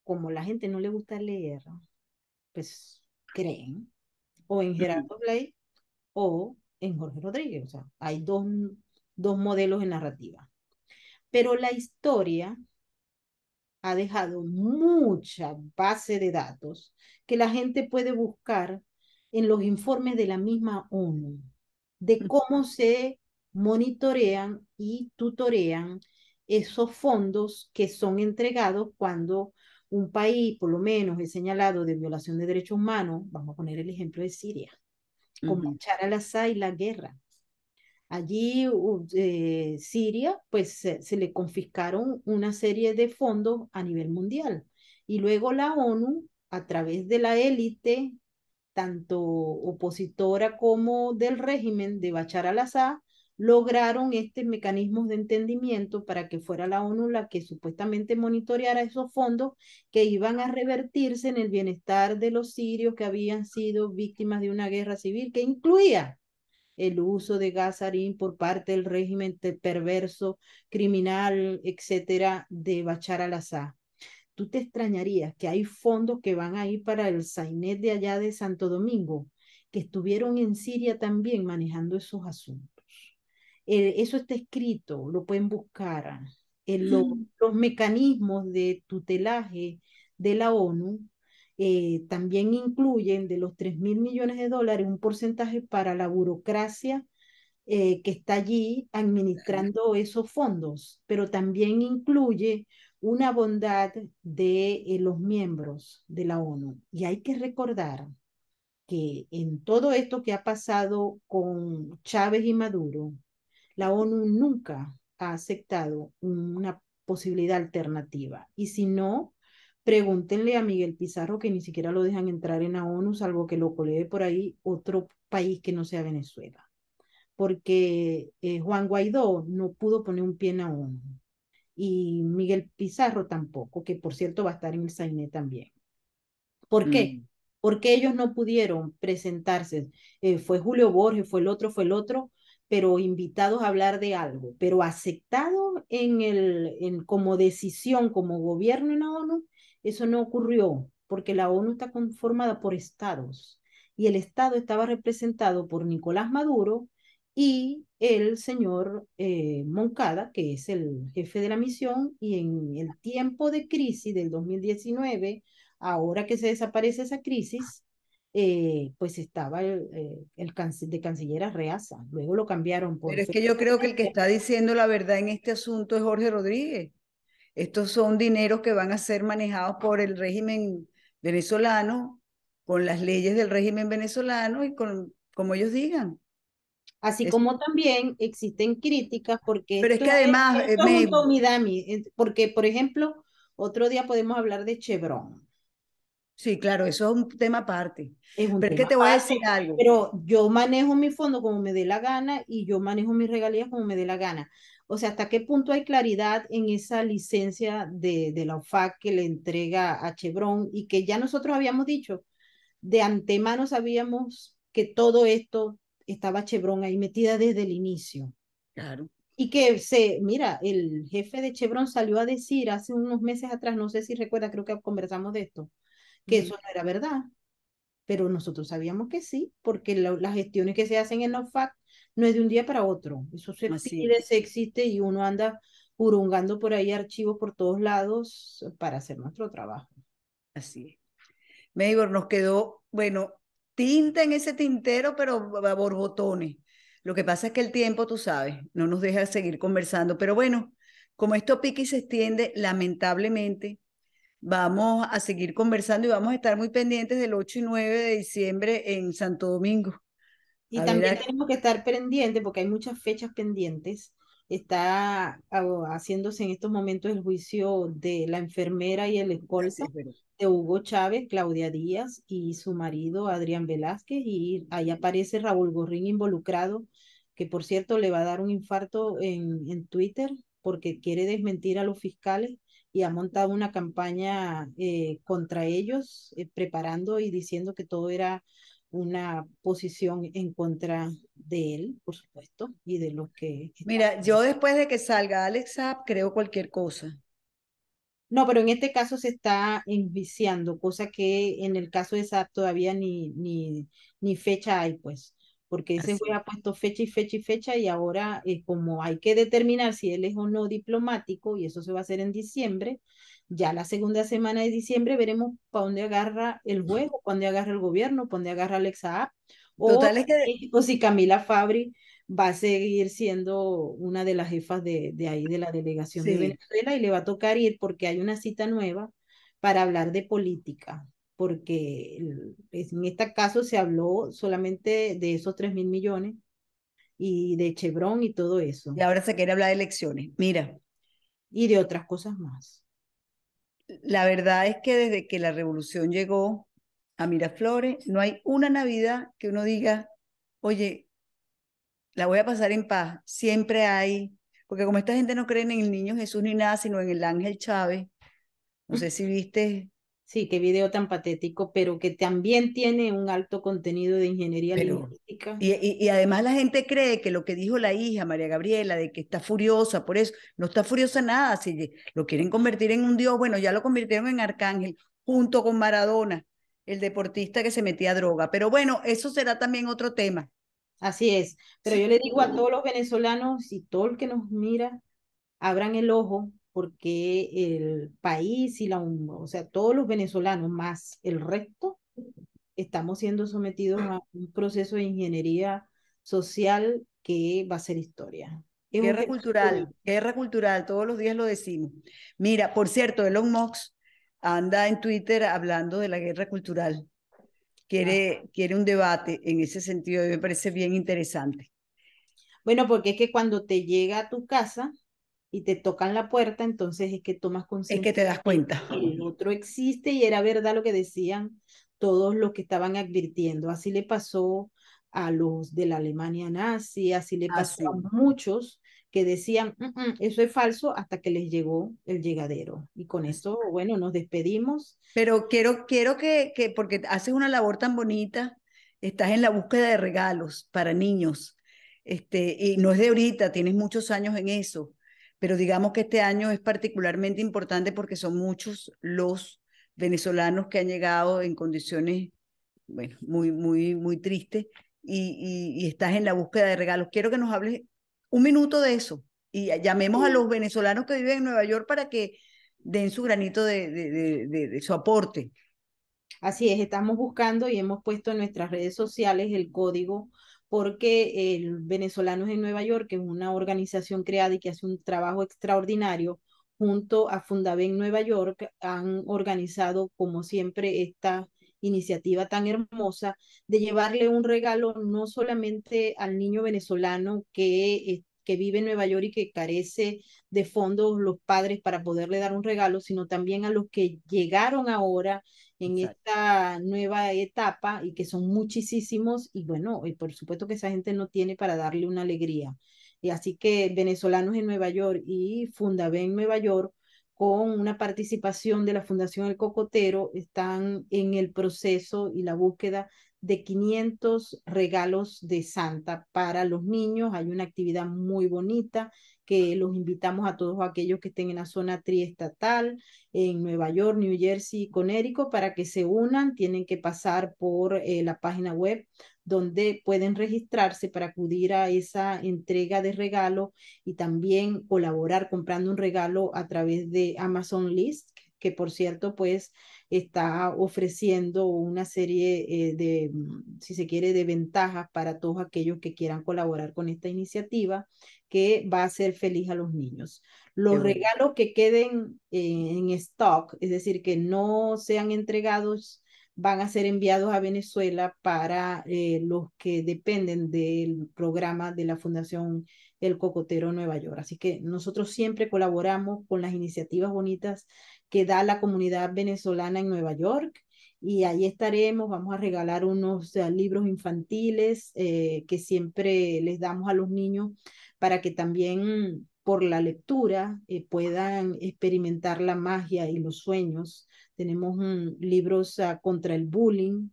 como la gente no le gusta leer, pues creen o en Gerardo Blake o en Jorge Rodríguez. O sea, hay dos, dos modelos de narrativa. Pero la historia ha dejado mucha base de datos que la gente puede buscar en los informes de la misma ONU, de cómo se monitorean y tutorean esos fondos que son entregados cuando un país, por lo menos, es señalado de violación de derechos humanos, vamos a poner el ejemplo de Siria, con Bashar al-Assad y la guerra. Allí eh, Siria, pues se, le confiscaron una serie de fondos a nivel mundial. Y luego la ONU, a través de la élite, tanto opositora como del régimen de Bachar al-Assad, lograron este mecanismo de entendimiento para que fuera la ONU la que supuestamente monitoreara esos fondos que iban a revertirse en el bienestar de los sirios que habían sido víctimas de una guerra civil que incluía el uso de gas por parte del régimen perverso, criminal, etcétera, de Bachar al-Assad. Tú te extrañarías que hay fondos que van ahí para el Sainet de allá de Santo Domingo, que estuvieron en Siria también manejando esos asuntos. Eh, eso está escrito, lo pueden buscar. en eh, mm. Los mecanismos de tutelaje de la ONU eh, también incluyen de los 3 mil millones de dólares un porcentaje para la burocracia eh, que está allí administrando esos fondos, pero también incluye una bondad de eh, los miembros de la ONU. Y hay que recordar que en todo esto que ha pasado con Chávez y Maduro, la ONU nunca ha aceptado una posibilidad alternativa. Y si no, Pregúntenle a Miguel Pizarro que ni siquiera lo dejan entrar en la ONU, salvo que lo colee por ahí otro país que no sea Venezuela. Porque eh, Juan Guaidó no pudo poner un pie en la ONU. Y Miguel Pizarro tampoco, que por cierto va a estar en el Sainé también. ¿Por qué? Mm. Porque ellos no pudieron presentarse. Eh, fue Julio Borges, fue el otro, fue el otro, pero invitados a hablar de algo, pero aceptado en el, en, como decisión, como gobierno en la ONU, eso no ocurrió porque la ONU está conformada por estados y el estado estaba representado por Nicolás Maduro y el señor eh, Moncada, que es el jefe de la misión, y en el tiempo de crisis del 2019, ahora que se desaparece esa crisis, eh, pues estaba el, eh, de canciller Reaza. Luego lo cambiaron por... Pero es que yo creo que el que está diciendo la verdad en este asunto es Jorge Rodríguez. Estos son dineros que van a ser manejados por el régimen venezolano, con las leyes del régimen venezolano y con, como ellos digan. Así como también existen críticas porque... Pero es que además... Eh, porque, por ejemplo, otro día podemos hablar de Chevron. Sí, claro, eso es un tema aparte. Es un pero es que te voy a decir algo. Pero yo manejo mi fondo como me dé la gana y yo manejo mis regalías como me dé la gana. O sea, ¿hasta qué punto hay claridad en esa licencia de, de la UFAC que le entrega a Chevron y que ya nosotros habíamos dicho, de antemano sabíamos que todo esto estaba Chevron ahí metida desde el inicio. Claro. Y que se, mira, el jefe de Chevron salió a decir hace unos meses atrás, no sé si recuerda, creo que conversamos de esto, que eso no era verdad. Pero nosotros sabíamos que sí, porque las gestiones que se hacen en la UFAC no es de un día para otro. Eso se Así existe y uno anda hurungando por ahí archivos por todos lados para hacer nuestro trabajo. Así es. Maybor, nos quedó, bueno, tinta en ese tintero, pero a borbotones. Lo que pasa es que el tiempo, tú sabes, no nos deja seguir conversando. Pero bueno, como esto pique y se extiende, lamentablemente, vamos a seguir conversando y vamos a estar muy pendientes del 8 y 9 de diciembre en Santo Domingo. Y también tenemos que estar pendientes porque hay muchas fechas pendientes. Está oh, haciéndose en estos momentos el juicio de la enfermera y el escolta de Hugo Chávez, Claudia Díaz y su marido Adrián Velázquez. Y ahí aparece Raúl Gorrín involucrado, que por cierto le va a dar un infarto en, en Twitter porque quiere desmentir a los fiscales y ha montado una campaña eh, contra ellos, eh, preparando y diciendo que todo era una posición en contra de él, por supuesto, y de lo que... Mira, yo después de que salga Alex creo cualquier cosa. No, pero en este caso se está enviciando, cosa que en el caso de SAP todavía ni, ni, ni fecha hay, pues, porque ese fue ha puesto fecha y fecha y fecha y ahora es como hay que determinar si él es o no diplomático, y eso se va a hacer en diciembre, ya la segunda semana de diciembre veremos para dónde agarra el juego, para dónde agarra el gobierno, para dónde agarra Alexa o, si Camila Fabri va a seguir siendo una de las jefas de, ahí, de la delegación de Venezuela, y le va a tocar ir porque hay una cita nueva para hablar de política, porque en este caso se habló solamente de esos 3 mil millones y de Chevron y todo eso. Y ahora se quiere hablar de elecciones, mira. Y de otras cosas más la verdad es que desde que la revolución llegó a Miraflores, no hay una Navidad que uno diga, oye, la voy a pasar en paz. Siempre hay, porque como esta gente no cree en el niño Jesús ni nada, sino en el ángel Chávez, no sé si viste Sí, qué video tan patético, pero que también tiene un alto contenido de ingeniería Y, además la gente cree que lo que dijo la hija María Gabriela, de que está furiosa por eso, no está furiosa nada, si lo quieren convertir en un dios, bueno, ya lo convirtieron en arcángel junto con Maradona, el deportista que se metía a droga. Pero bueno, eso será también otro tema. Así es, pero yo le digo a todos los venezolanos y todo el que nos mira, abran el ojo porque el país y la, o sea, todos los venezolanos más el resto, estamos siendo sometidos a un proceso de ingeniería social que va a ser historia. guerra cultural, guerra cultural, todos los días lo decimos. Mira, por cierto, Elon Musk anda en Twitter hablando de la guerra cultural. Quiere, quiere un debate en ese sentido y me parece bien interesante. Bueno, porque es que cuando te llega a tu casa, y te tocan la puerta, entonces es que tomas conciencia. Es que te das cuenta. El otro existe y era verdad lo que decían todos los que estaban advirtiendo. Así le pasó a los de la Alemania nazi, así le ah, pasó a muchos que decían, mm, mm, eso es falso hasta que les llegó el llegadero. Y con eso bueno, nos despedimos. Pero quiero, quiero que, que, porque haces una labor tan bonita, estás en la búsqueda de regalos para niños. Este, y no es de ahorita, tienes muchos años en eso pero digamos que este año es particularmente importante porque son muchos los venezolanos que han llegado en condiciones, muy, muy, muy tristes y, estás en la búsqueda de regalos. Quiero que nos hables un minuto de eso y llamemos a los venezolanos que viven en Nueva York para que den su granito de, de, de, su aporte. Así es, estamos buscando y hemos puesto en nuestras redes sociales el código porque el Venezolanos en Nueva York, que es una organización creada y que hace un trabajo extraordinario, junto a Fundaben Nueva York, han organizado, como siempre, esta iniciativa tan hermosa de llevarle un regalo no solamente al niño venezolano que, eh, que vive en Nueva York y que carece de fondos los padres para poderle dar un regalo, sino también a los que llegaron ahora en esta nueva etapa y que son muchísimos y bueno, y por supuesto que esa gente no tiene para darle una alegría. Y así que venezolanos en Nueva York y Fundabé en Nueva York, con una participación de la Fundación El Cocotero, están en el proceso y la búsqueda de 500 regalos de Santa para los niños. Hay una actividad muy bonita que los invitamos a todos aquellos que estén en la zona triestatal, en Nueva York, New Jersey, y Connecticut, para que se unan. Tienen que pasar por eh, la página web donde pueden registrarse para acudir a esa entrega de regalo y también colaborar comprando un regalo a través de Amazon List, que por cierto, pues está ofreciendo una serie eh, de, mm, si se quiere, de ventajas para todos aquellos que quieran colaborar con esta iniciativa que va a hacer feliz a los niños. Los regalos que queden eh, en stock, es decir, que no sean entregados van a ser enviados a Venezuela para eh, los que dependen del programa de la Fundación El Cocotero Nueva York. Así que nosotros siempre colaboramos con las iniciativas bonitas que da la comunidad venezolana en Nueva York. Y ahí estaremos, vamos a regalar unos eh, libros infantiles eh, que siempre les damos a los niños para que también por la lectura eh, puedan experimentar la magia y los sueños. Tenemos mm, libros ah, contra el bullying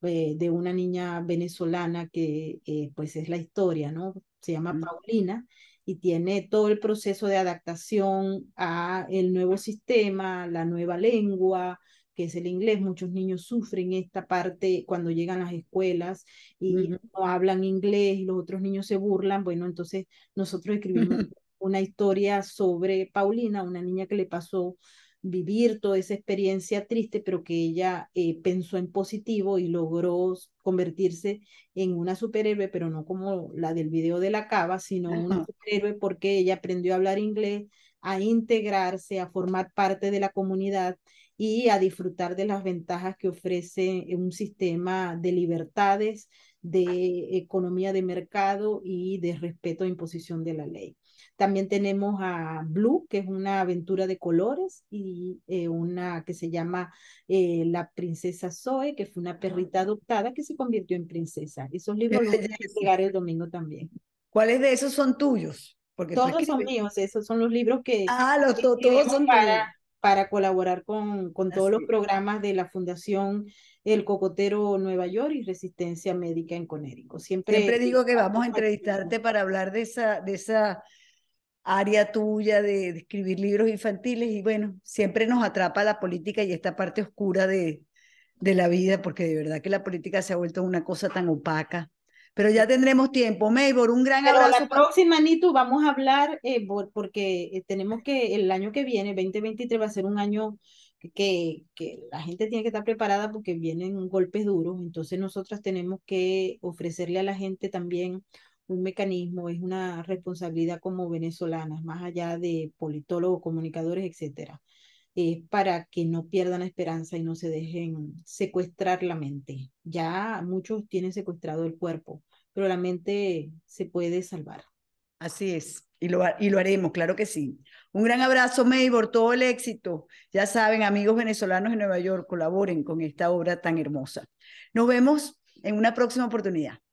de una niña venezolana que pues es la historia, ¿no? Se llama Paulina y tiene todo el proceso de adaptación a el nuevo sistema, la nueva lengua, que es el inglés. Muchos niños sufren esta parte cuando llegan a las escuelas y no hablan inglés y los otros niños se burlan. Bueno, entonces nosotros escribimos una historia sobre Paulina, una niña que le pasó vivir toda esa experiencia triste, pero que ella eh, pensó en positivo y logró convertirse en una superhéroe, pero no como la del video de la cava, sino una superhéroe porque ella aprendió a hablar inglés, a integrarse, a formar parte de la comunidad y a disfrutar de las ventajas que ofrece eh, un sistema de libertades, de economía de mercado y de respeto a e imposición de la ley. También tenemos a Blue, que es una aventura de colores, y eh, una que se llama eh, La Princesa Zoe, que fue una perrita adoptada que se convirtió en princesa. Esos libros los a llegar el domingo también. ¿Cuáles de esos son tuyos? Porque todos son míos, esos son los libros que... Ah, los, todos son para, para colaborar con, con todos los programas de la Fundación El Cocotero Nueva York y Resistencia Médica en Conérico. Siempre, Siempre digo que vamos a entrevistarte para hablar de esa, de esa área tuya de, escribir libros infantiles y bueno, siempre nos atrapa la política y esta parte oscura de, de la vida, porque de verdad que la política se ha vuelto una cosa tan opaca. Pero ya tendremos tiempo. Maybor, un gran abrazo. La próxima, Nitu, vamos a hablar, eh, porque eh, tenemos que el año que viene, 2023, va a ser un año que, que, la gente tiene que estar preparada porque vienen golpes duros, entonces nosotras tenemos que ofrecerle a la gente también un mecanismo, es una responsabilidad como venezolanas, más allá de politólogos, comunicadores, etcétera, es para que no pierdan esperanza y no se dejen secuestrar la mente. Ya muchos tienen secuestrado el cuerpo, pero la mente se puede salvar. Así es, y lo, y lo haremos, claro que sí. Un gran abrazo, Maybor, todo el éxito. Ya saben, amigos venezolanos en Nueva York, colaboren con esta obra tan hermosa. Nos vemos en una próxima oportunidad.